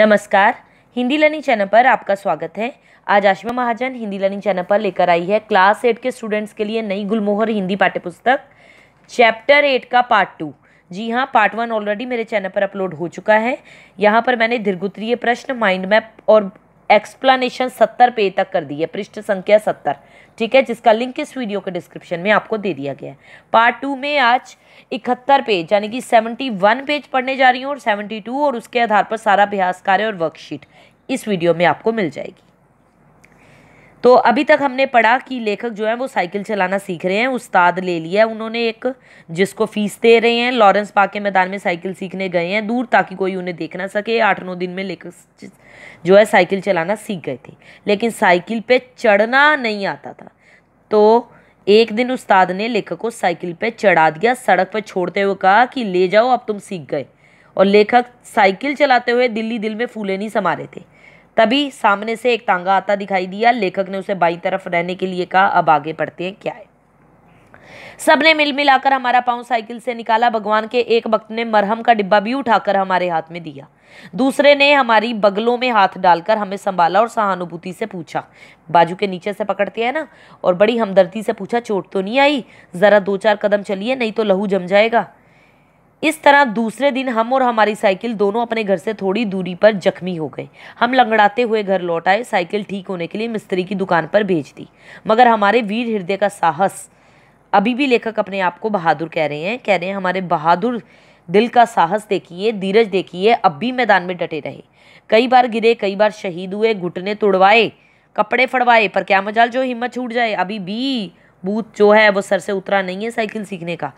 नमस्कार Hindi learning channel पर आपका स्वागत है आज आशिमा महाजन हिंदी लर्निंग चैनल पर लेकर आई है क्लास एट के स्टूडेंट्स के लिए नई गुलमोहर हिंदी पाठ्यपुस्तक चैप्टर एट का पार्ट टू जी हाँ पार्ट वन ऑलरेडी मेरे चैनल पर अपलोड हो चुका है यहाँ पर मैंने दीर्घोत्तरीय प्रश्न माइंड मैप और एक्सप्लेनेशन सत्तर पेज तक कर दी है पृष्ठ संख्या सत्तर ठीक है जिसका लिंक इस वीडियो के डिस्क्रिप्शन में आपको दे दिया गया है पार्ट टू में आज इकहत्तर पेज यानी कि सेवेंटी वन पेज पढ़ने जा रही हूँ और सेवेंटी टू और उसके आधार पर सारा अभ्यास कार्य और वर्कशीट इस वीडियो में आपको मिल जाएगी तो अभी तक हमने पढ़ा कि लेखक जो है वो साइकिल चलाना सीख रहे हैं उस्ताद ले लिया है उन्होंने एक जिसको फीस दे रहे हैं लॉरेंस पार्क के मैदान में साइकिल सीखने गए हैं दूर ताकि कोई उन्हें देख ना सके आठ नौ दिन में लेखक जो है साइकिल चलाना सीख गए थे लेकिन साइकिल पर चढ़ना नहीं आता था तो एक दिन उस्ताद ने लेखक को साइकिल पर चढ़ा दिया सड़क पर छोड़ते हुए कहा कि ले जाओ अब तुम सीख गए और लेखक साइकिल चलाते हुए दिल्ली दिल में फूले नहीं समा रहे थे तभी सामने से एक तांगा आता दिखाई दिया लेखक ने उसे बाई तरफ रहने के लिए कहा अब आगे पढ़ते हैं क्या है सबने मिल मिलाकर हमारा पाँव साइकिल से निकाला भगवान के एक वक्त ने मरहम का डिब्बा भी उठाकर हमारे हाथ में दिया दूसरे ने हमारी बगलों में हाथ डालकर हमें संभाला और सहानुभूति से पूछा बाजू के नीचे से पकड़ते हैं ना और बड़ी हमदर्दी से पूछा चोट तो नहीं आई ज़रा दो चार कदम चलिए नहीं तो लहू जम जाएगा इस तरह दूसरे दिन हम और हमारी साइकिल दोनों अपने घर से थोड़ी दूरी पर जख्मी हो गए हम लंगड़ाते हुए घर लौट आए साइकिल ठीक होने के लिए मिस्त्री की दुकान पर भेज दी मगर हमारे वीर हृदय का साहस अभी भी लेखक अपने आप को बहादुर कह रहे हैं कह रहे हैं हमारे बहादुर दिल का साहस देखिए धीरज देखिए अब भी मैदान में डटे रहे कई बार गिरे कई बार शहीद हुए घुटने तुड़वाए कपड़े फड़वाए पर क्या मजाल जो हिम्मत छूट जाए अभी भी बूथ जो है वो सर से उतरा नहीं है साइकिल सीखने का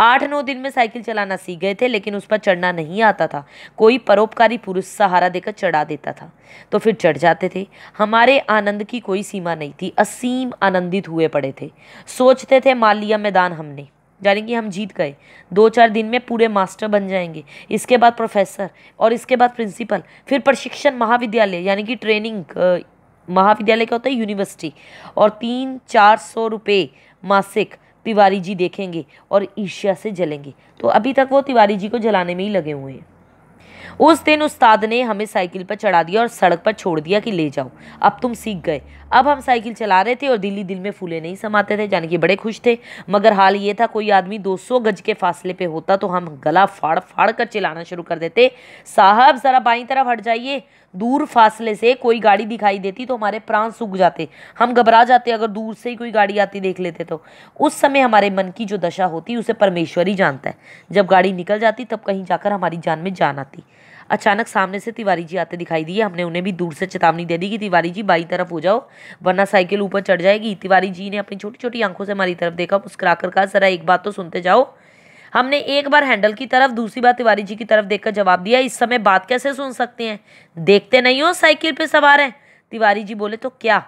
आठ नौ दिन में साइकिल चलाना सीख गए थे लेकिन उस पर चढ़ना नहीं आता था कोई परोपकारी पुरुष सहारा देकर चढ़ा देता था तो फिर चढ़ जाते थे हमारे आनंद की कोई सीमा नहीं थी असीम आनंदित हुए पड़े थे सोचते थे मान लिया मैदान हमने यानी कि हम जीत गए दो चार दिन में पूरे मास्टर बन जाएंगे इसके बाद प्रोफेसर और इसके बाद प्रिंसिपल फिर प्रशिक्षण महाविद्यालय यानी कि ट्रेनिंग महाविद्यालय क्या होता है यूनिवर्सिटी और तीन चार सौ रुपये मासिक तिवारी जी देखेंगे और ईर्ष्या से जलेंगे तो अभी तक वो तिवारी जी को जलाने में ही लगे हुए हैं उस दिन उस्ताद ने हमें साइकिल पर चढ़ा दिया और सड़क पर छोड़ दिया कि ले जाओ अब तुम सीख गए अब हम साइकिल चला रहे थे और दिल्ली दिल में फूले नहीं समाते थे जाने कि बड़े खुश थे मगर हाल ये था कोई आदमी 200 गज के फासले पे होता तो हम गला फाड़ फाड़ कर चलाना शुरू कर देते साहब ज़रा बाई तरफ हट जाइए दूर फासले से कोई गाड़ी दिखाई देती तो हमारे प्राण सूख जाते हम घबरा जाते अगर दूर से ही कोई गाड़ी आती देख लेते तो उस समय हमारे मन की जो दशा होती उसे परमेश्वर ही जानता है जब गाड़ी निकल जाती तब कहीं जाकर हमारी जान में जान आती अचानक सामने से तिवारी जी आते दिखाई दिए हमने उन्हें भी दूर से चेतावनी दे दी कि तिवारी जी बाई तरफ हो जाओ वरना साइकिल ऊपर चढ़ जाएगी तिवारी जी ने अपनी छोटी छोटी आंखों से हमारी तरफ देखा मुस्कुराकर कहा जरा एक बात तो सुनते जाओ हमने एक बार हैंडल की तरफ दूसरी बार तिवारी जी की तरफ देखकर जवाब दिया इस समय बात कैसे सुन सकते हैं देखते नहीं हो साइकिल पे सवार हैं तिवारी जी बोले तो क्या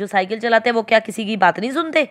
जो साइकिल चलाते हैं वो क्या किसी की बात नहीं सुनते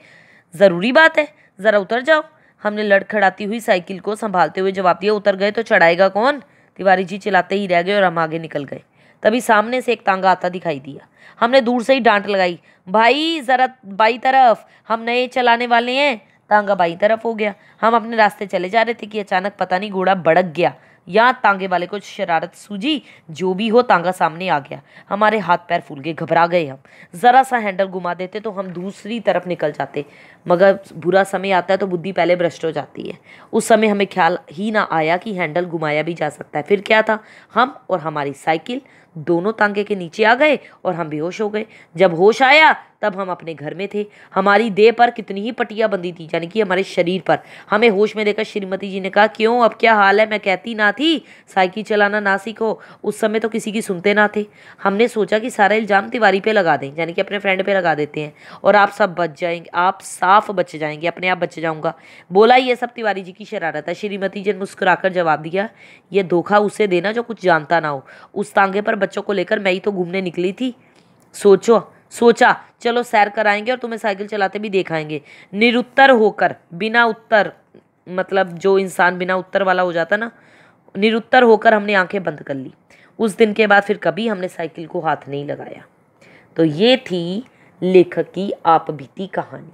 ज़रूरी बात है ज़रा उतर जाओ हमने लड़खड़ाती हुई साइकिल को संभालते हुए जवाब दिया उतर गए तो चढ़ाएगा कौन तिवारी जी चिल्लाते ही रह गए और हम आगे निकल गए तभी सामने से एक तांगा आता दिखाई दिया हमने दूर से ही डांट लगाई भाई ज़रा बाई तरफ हम नए चलाने वाले हैं तांगा बाई तरफ हो गया हम अपने रास्ते चले जा रहे थे कि अचानक पता नहीं घोड़ा भड़क गया या तांगे वाले को शरारत सूझी जो भी हो तांगा सामने आ गया हमारे हाथ पैर फूल गए घबरा गए हम ज़रा सा हैंडल घुमा देते तो हम दूसरी तरफ निकल जाते मगर बुरा समय आता है तो बुद्धि पहले भ्रष्ट हो जाती है उस समय हमें ख्याल ही ना आया कि हैंडल घुमाया भी जा सकता है फिर क्या था हम और हमारी साइकिल दोनों तांगे के नीचे आ गए और हम बेहोश हो गए जब होश आया तब हम अपने घर में थे हमारी देह पर कितनी ही पटिया बंदी थी यानी कि हमारे शरीर पर हमें होश में देखा श्रीमती जी ने कहा क्यों अब क्या हाल है मैं कहती ना थी साइकिल चलाना ना सीखो उस समय तो किसी की सुनते ना थे हमने सोचा कि सारा इल्ज़ाम तिवारी पे लगा दें यानी कि अपने फ्रेंड पे लगा देते हैं और आप सब बच जाएंगे आप साफ बच जाएंगे अपने आप बच जाऊँगा बोला ये सब तिवारी जी की शरारत है श्रीमती जी ने मुस्कुरा जवाब दिया यह धोखा उसे देना जो कुछ जानता ना हो उस तांगे पर बच्चों को लेकर मैं ही तो घूमने निकली थी सोचो सोचा चलो सैर कराएंगे और तुम्हें साइकिल चलाते भी देखाएंगे निरुत्तर होकर बिना उत्तर मतलब जो इंसान बिना उत्तर वाला हो जाता ना निरुत्तर होकर हमने आंखें बंद कर ली उस दिन के बाद फिर कभी हमने साइकिल को हाथ नहीं लगाया तो ये थी लेखक की आप बीती कहानी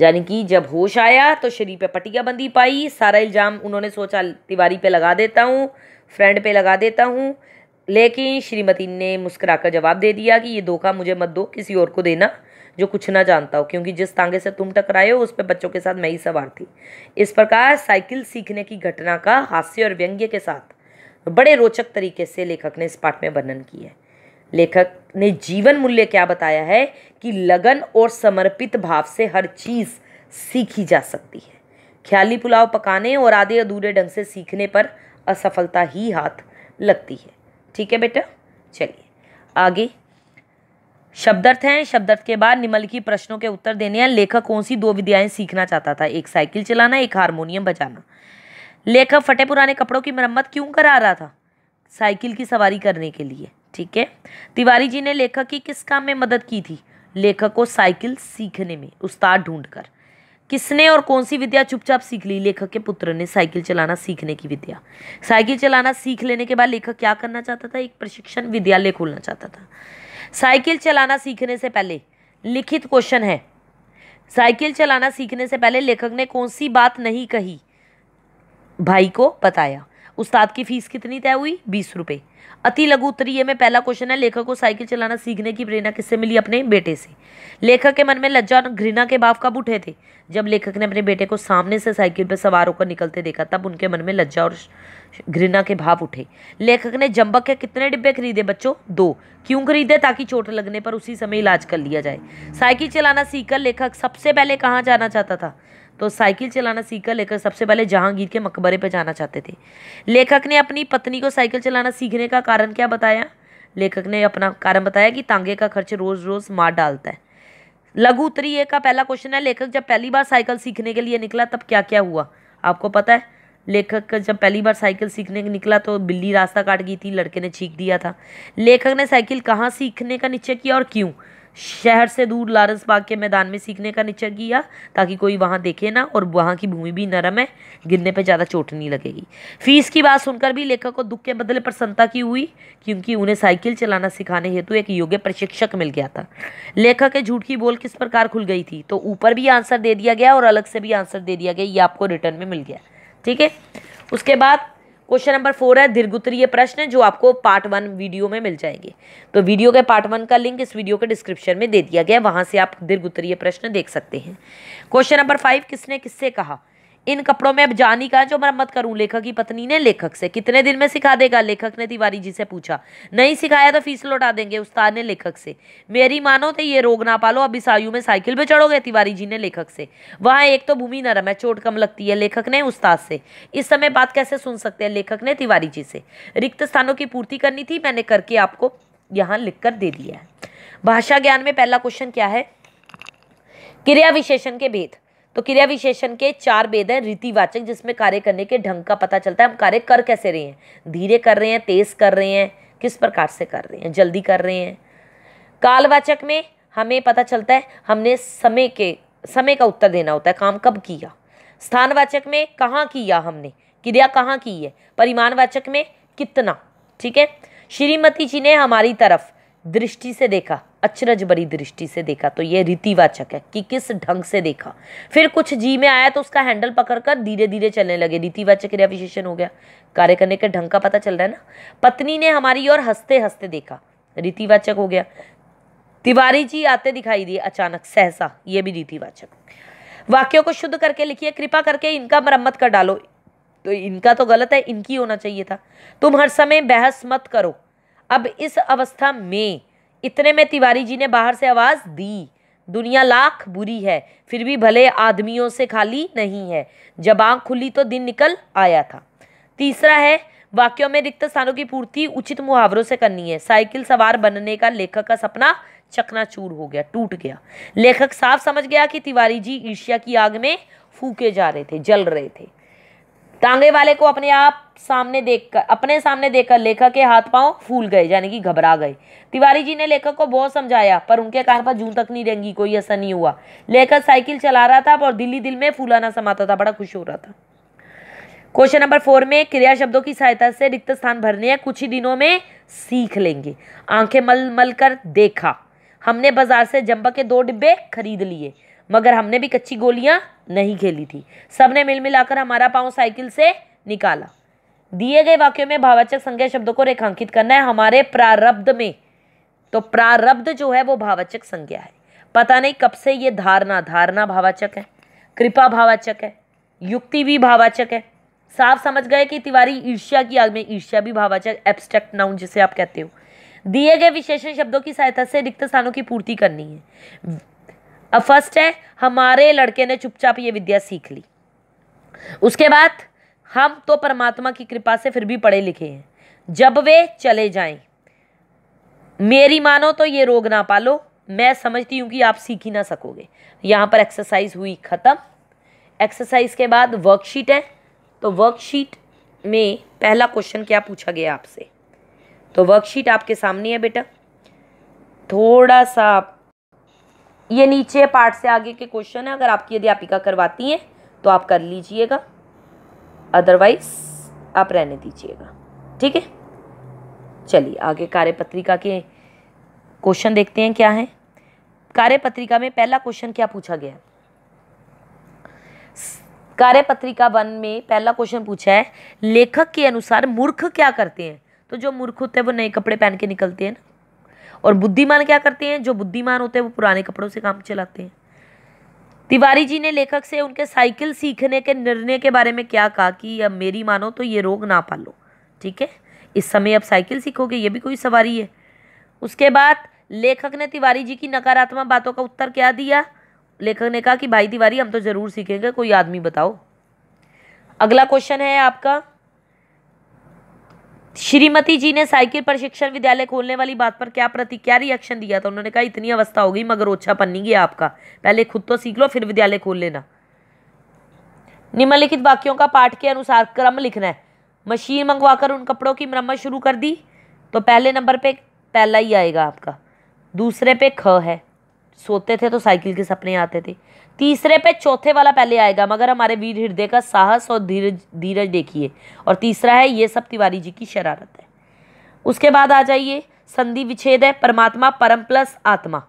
यानी कि जब होश आया तो शरीर पे पटिया बंदी पाई सारा इल्ज़ाम उन्होंने सोचा तिवारी पे लगा देता हूँ फ्रेंड पे लगा देता हूँ लेकिन श्रीमती ने मुस्कुराकर जवाब दे दिया कि ये धोखा मुझे मत दो किसी और को देना जो कुछ ना जानता हो क्योंकि जिस तांगे से तुम टकराए हो उस पर बच्चों के साथ मैं ही सवार थी इस प्रकार साइकिल सीखने की घटना का हास्य और व्यंग्य के साथ बड़े रोचक तरीके से लेखक ने इस पाठ में वर्णन किया है लेखक ने जीवन मूल्य क्या बताया है कि लगन और समर्पित भाव से हर चीज़ सीखी जा सकती है ख्याली पुलाव पकाने और आधे अधूरे ढंग से सीखने पर असफलता ही हाथ लगती है ठीक है बेटा चलिए आगे शब्दार्थ हैं शब्दार्थ के बाद निम्नलिखित प्रश्नों के उत्तर देने हैं लेखक कौन सी दो विद्याएं सीखना चाहता था एक साइकिल चलाना एक हारमोनियम बजाना लेखक फटे पुराने कपड़ों की मरम्मत क्यों करा रहा था साइकिल की सवारी करने के लिए ठीक है तिवारी जी ने लेखक की किस काम में मदद की थी लेखक को साइकिल सीखने में उस्ताद ढूंढ कर किसने और कौन सी विद्या चुपचाप सीख ली लेखक के पुत्र ने साइकिल चलाना सीखने की विद्या साइकिल चलाना सीख लेने के बाद लेखक क्या करना चाहता था एक प्रशिक्षण विद्यालय खोलना चाहता था साइकिल चलाना सीखने से पहले लिखित क्वेश्चन है साइकिल चलाना सीखने से पहले लेखक ने कौन सी बात नहीं कही भाई को बताया उस्ताद की फीस कितनी तय हुई बीस रुपये अति लघु उत्तरीय में पहला क्वेश्चन है लेखक को साइकिल चलाना सीखने की प्रेरणा किससे मिली अपने बेटे से लेखक के मन में लज्जा और घृणा के भाव कब उठे थे जब लेखक ने अपने बेटे को सामने से साइकिल पर सवार होकर निकलते देखा तब उनके मन में लज्जा और घृणा के भाव उठे लेखक ने जम्बक के कितने डिब्बे खरीदे बच्चों दो क्यों खरीदे ताकि चोट लगने पर उसी समय इलाज कर लिया जाए साइकिल चलाना सीखकर लेखक सबसे पहले कहाँ जाना चाहता था तो साइकिल चलाना सीखकर लेकर सबसे पहले जहांगीर के मकबरे पर जाना चाहते थे लेखक ने अपनी पत्नी को साइकिल चलाना सीखने का कारण क्या बताया लेखक ने अपना कारण बताया कि तांगे का खर्च रोज़ रोज़ मार डालता है लघु उत्तरी का पहला क्वेश्चन है लेखक जब पहली बार साइकिल सीखने के लिए निकला तब क्या क्या हुआ आपको पता है लेखक जब पहली बार साइकिल सीखने निकला तो बिल्ली रास्ता काट गई थी लड़के ने छीक दिया था लेखक ने साइकिल कहाँ सीखने का निश्चय किया और क्यों शहर से दूर लारेंस बाग के मैदान में सीखने का निश्चय किया ताकि कोई वहाँ देखे ना और वहाँ की भूमि भी नरम है गिरने पर ज़्यादा चोट नहीं लगेगी फीस की बात सुनकर भी लेखक को दुख के बदले प्रसन्नता की हुई क्योंकि उन्हें साइकिल चलाना सिखाने हेतु एक योग्य प्रशिक्षक मिल गया था लेखक के झूठ की बोल किस प्रकार खुल गई थी तो ऊपर भी आंसर दे दिया गया और अलग से भी आंसर दे दिया गया ये आपको रिटर्न में मिल गया ठीक है उसके बाद क्वेश्चन नंबर फोर है दीर्घ प्रश्न जो आपको पार्ट वन वीडियो में मिल जाएंगे तो वीडियो के पार्ट वन का लिंक इस वीडियो के डिस्क्रिप्शन में दे दिया गया वहां से आप दीर्घ प्रश्न देख सकते हैं क्वेश्चन नंबर फाइव किसने किससे कहा इन कपड़ों में अब जानी का जो मरम्मत करूं लेखक की पत्नी ने लेखक से कितने दिन में सिखा देगा लेखक ने तिवारी जी से पूछा नहीं सिखाया तो फीस लौटा देंगे उस्ताद ने लेखक से मेरी मानो तो ये रोग ना पालो अभी सायु में साइकिल पे चढ़ोगे तिवारी जी ने लेखक से वहां एक तो भूमि नरम है चोट कम लगती है लेखक ने उस्ताद से इस समय बात कैसे सुन सकते हैं लेखक ने तिवारी जी से रिक्त स्थानों की पूर्ति करनी थी मैंने करके आपको यहाँ लिख कर दे दिया है भाषा ज्ञान में पहला क्वेश्चन क्या है क्रिया विशेषण के भेद तो क्रिया विशेषण के चार भेद हैं रीतिवाचक जिसमें कार्य करने के ढंग का पता चलता है हम कार्य कर कैसे रहे हैं धीरे कर रहे हैं तेज कर रहे हैं किस प्रकार से कर रहे हैं जल्दी कर रहे हैं कालवाचक में हमें पता चलता है हमने समय के समय का उत्तर देना होता है काम कब किया स्थानवाचक में कहाँ किया हमने क्रिया कहाँ की है परिमाणवाचक में कितना ठीक है श्रीमती जी ने हमारी तरफ दृष्टि से देखा अचरज बड़ी दृष्टि से देखा तो ये रीतिवाचक है कि किस ढंग से देखा फिर कुछ जी में आया तो उसका हैंडल पकड़कर धीरे धीरे चलने लगे रीतिवाचक क्रिया विशेषण हो गया कार्य करने का ढंग का पता चल रहा है ना पत्नी ने हमारी ओर हंसते हंसते देखा रीतिवाचक हो गया तिवारी जी आते दिखाई दिए अचानक सहसा ये भी रीतिवाचक वाक्यों को शुद्ध करके लिखिए कृपा करके इनका मरम्मत कर डालो तो इनका तो गलत है इनकी होना चाहिए था तुम हर समय बहस मत करो अब इस अवस्था में इतने में तिवारी जी ने बाहर से आवाज़ दी दुनिया लाख बुरी है फिर भी भले आदमियों से खाली नहीं है जब आँख खुली तो दिन निकल आया था तीसरा है वाक्यों में रिक्त स्थानों की पूर्ति उचित मुहावरों से करनी है साइकिल सवार बनने का लेखक का सपना चकनाचूर हो गया टूट गया लेखक साफ समझ गया कि तिवारी जी ईर्ष्या की आग में फूके जा रहे थे जल रहे थे टांगे वाले को अपने आप सामने देखकर अपने सामने देखकर लेखक के हाथ पांव फूल गए यानी कि घबरा गए तिवारी जी ने लेखक को बहुत समझाया पर उनके कान पर जून तक नहीं रेंगी कोई असर नहीं हुआ लेखक साइकिल चला रहा था और दिल्ली दिल में फूलाना समाता था बड़ा खुश हो रहा था क्वेश्चन नंबर फोर में क्रिया शब्दों की सहायता से रिक्त स्थान भरने हैं कुछ ही दिनों में सीख लेंगे आंखें मल मल कर देखा हमने बाजार से जम्बा के दो डिब्बे खरीद लिए मगर हमने भी कच्ची गोलियां नहीं खेली थी सब ने मिल मिलाकर हमारा पाँव साइकिल से निकाला दिए गए वाक्यों में भावाचक संज्ञा शब्दों को रेखांकित करना है हमारे प्रारब्ध में तो प्रारब्ध जो है वो भावाचक संज्ञा है पता नहीं कब से ये धारणा धारणा भावाचक है कृपा भावाचक है युक्ति भी भावाचक है साफ समझ गए कि तिवारी ईर्ष्या की आग में ईर्ष्या भी भावाचक एब्स्ट्रैक्ट नाउन जिसे आप कहते हो दिए गए विशेषण शब्दों की सहायता से रिक्त स्थानों की पूर्ति करनी है अब फर्स्ट है हमारे लड़के ने चुपचाप ये विद्या सीख ली उसके बाद हम तो परमात्मा की कृपा से फिर भी पढ़े लिखे हैं जब वे चले जाएं मेरी मानो तो ये रोग ना पालो मैं समझती हूँ कि आप सीख ही ना सकोगे यहाँ पर एक्सरसाइज हुई ख़त्म एक्सरसाइज के बाद वर्कशीट है तो वर्कशीट में पहला क्वेश्चन क्या पूछा गया आपसे तो वर्कशीट आपके सामने है बेटा थोड़ा सा आप ये नीचे पार्ट से आगे के क्वेश्चन है अगर आपकी अध्यापिका करवाती हैं तो आप कर लीजिएगा अदरवाइज आप रहने दीजिएगा ठीक है चलिए आगे कार्यपत्रिका के क्वेश्चन देखते हैं क्या है कार्यपत्रिका में पहला क्वेश्चन क्या पूछा गया कार्यपत्रिका वन में पहला क्वेश्चन पूछा है लेखक के अनुसार मूर्ख क्या करते हैं तो जो मूर्ख होते हैं वो नए कपड़े पहन के निकलते हैं ना और बुद्धिमान क्या करते हैं जो बुद्धिमान होते हैं वो पुराने कपड़ों से काम चलाते हैं तिवारी जी ने लेखक से उनके साइकिल सीखने के निर्णय के बारे में क्या कहा कि अब मेरी मानो तो ये रोग ना पालो ठीक है इस समय अब साइकिल सीखोगे ये भी कोई सवारी है उसके बाद लेखक ने तिवारी जी की नकारात्मक बातों का उत्तर क्या दिया लेखक ने कहा कि भाई तिवारी हम तो ज़रूर सीखेंगे कोई आदमी बताओ अगला क्वेश्चन है आपका श्रीमती जी ने साइकिल प्रशिक्षण विद्यालय खोलने वाली बात पर क्या प्रति क्या रिएक्शन दिया था उन्होंने कहा इतनी अवस्था हो गई मगर ओछा नहीं गया आपका पहले खुद तो सीख लो फिर विद्यालय खोल लेना निम्नलिखित वाक्यों का पाठ के अनुसार क्रम लिखना है मशीन मंगवाकर उन कपड़ों की मरम्मत शुरू कर दी तो पहले नंबर पे पहला ही आएगा आपका दूसरे पे ख है सोते थे तो साइकिल के सपने आते थे तीसरे पे चौथे वाला पहले आएगा मगर हमारे वीर हृदय का साहस और धीरज धीरज देखिए और तीसरा है ये सब तिवारी जी की शरारत है उसके बाद आ जाइए संधि विच्छेद है परमात्मा परम प्लस आत्मा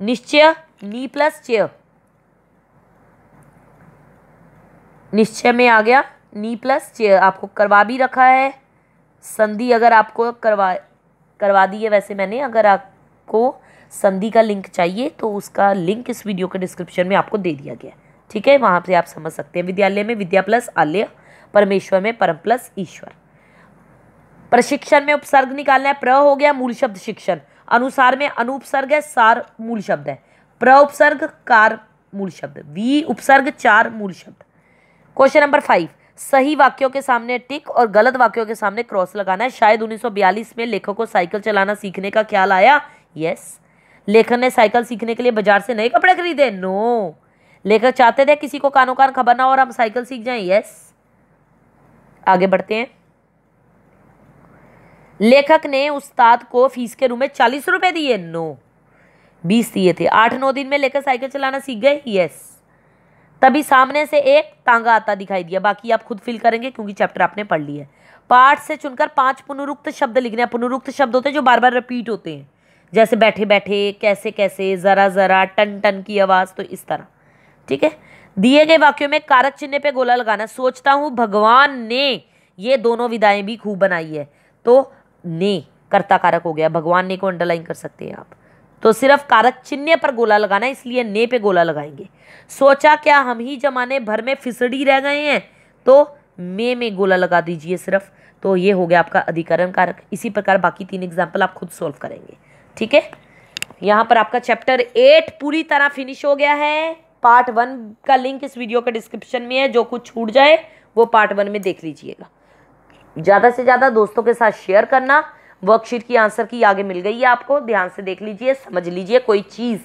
निश्चय नी प्लस चेय निश्चय में आ गया नी प्लस चेय आपको करवा भी रखा है संधि अगर आपको करवा करवा दी है वैसे मैंने अगर आपको संधि का लिंक चाहिए तो उसका लिंक इस वीडियो के डिस्क्रिप्शन में आपको दे दिया गया ठीक है वहाँ से आप समझ सकते हैं विद्यालय में विद्या प्लस आलय परमेश्वर में परम प्लस ईश्वर प्रशिक्षण में उपसर्ग निकालना है प्र हो गया मूल शब्द शिक्षण अनुसार में अनुपसर्ग है सार मूल शब्द है प्र उपसर्ग कार मूल शब्द वी उपसर्ग चार मूल शब्द क्वेश्चन नंबर फाइव सही वाक्यों के सामने टिक और गलत वाक्यों के सामने क्रॉस लगाना है शायद 1942 में लेखक को साइकिल चलाना सीखने का ख्याल आया यस लेखक ने साइकिल सीखने के लिए बाजार से नए कपड़े खरीदे नो लेखक चाहते थे किसी को कानो कान खबर ना हो और हम साइकिल सीख जाएं यस आगे बढ़ते हैं लेखक ने उस्ताद को फीस के रूप में चालीस रुपए दिए नो बीस दिए थे आठ नौ दिन में लेकर साइकिल चलाना सीख गए यस तभी सामने से एक तांगा आता दिखाई दिया बाकी आप खुद फील करेंगे क्योंकि चैप्टर आपने पढ़ लिया है पार्ट से चुनकर पांच पुनरुक्त शब्द लिखने पुनरुक्त शब्द होते हैं जो बार बार रिपीट होते हैं जैसे बैठे बैठे कैसे कैसे ज़रा ज़रा टन टन की आवाज़ तो इस तरह ठीक है दिए गए वाक्यों में कारक चिन्ह पे गोला लगाना सोचता हूँ भगवान ने ये दोनों विदाएं भी खूब बनाई है तो ने कर्ता कारक हो गया भगवान ने को अंडरलाइन कर सकते हैं आप तो सिर्फ कारक चिन्ह पर गोला लगाना इसलिए ने पे गोला लगाएंगे सोचा क्या हम ही जमाने भर में फिसड़ी रह गए हैं तो मे में गोला लगा दीजिए सिर्फ तो ये हो गया आपका अधिकरण कारक इसी प्रकार बाकी तीन एग्जाम्पल आप खुद सोल्व करेंगे ठीक है यहाँ पर आपका चैप्टर एट पूरी तरह फिनिश हो गया है पार्ट वन का लिंक इस वीडियो के डिस्क्रिप्शन में है जो कुछ छूट जाए वो पार्ट वन में देख लीजिएगा ज़्यादा से ज़्यादा दोस्तों के साथ शेयर करना वर्कशीट की आंसर की आगे मिल गई है आपको ध्यान से देख लीजिए समझ लीजिए कोई चीज़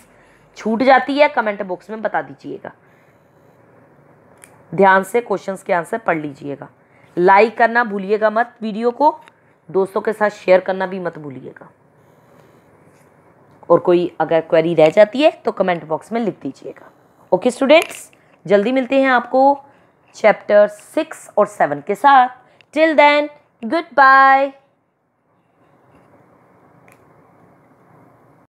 छूट जाती है कमेंट बॉक्स में बता दीजिएगा ध्यान से क्वेश्चंस के आंसर पढ़ लीजिएगा लाइक करना भूलिएगा मत वीडियो को दोस्तों के साथ शेयर करना भी मत भूलिएगा और कोई अगर क्वेरी रह जाती है तो कमेंट बॉक्स में लिख दीजिएगा ओके स्टूडेंट्स जल्दी मिलते हैं आपको चैप्टर सिक्स और सेवन के साथ टिल देन गुड बाय